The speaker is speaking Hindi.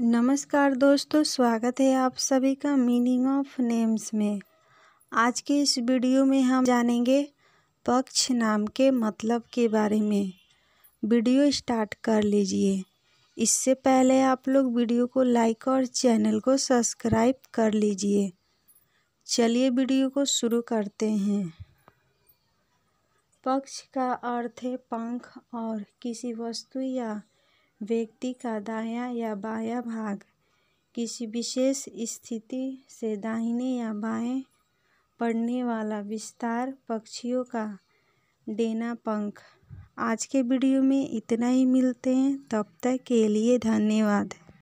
नमस्कार दोस्तों स्वागत है आप सभी का मीनिंग ऑफ नेम्स में आज के इस वीडियो में हम जानेंगे पक्ष नाम के मतलब के बारे में वीडियो स्टार्ट कर लीजिए इससे पहले आप लोग वीडियो को लाइक और चैनल को सब्सक्राइब कर लीजिए चलिए वीडियो को शुरू करते हैं पक्ष का अर्थ है पंख और किसी वस्तु या व्यक्ति का दाया या बाया भाग किसी विशेष स्थिति से दाहिने या बाएं पड़ने वाला विस्तार पक्षियों का डेना पंख आज के वीडियो में इतना ही मिलते हैं तब तक के लिए धन्यवाद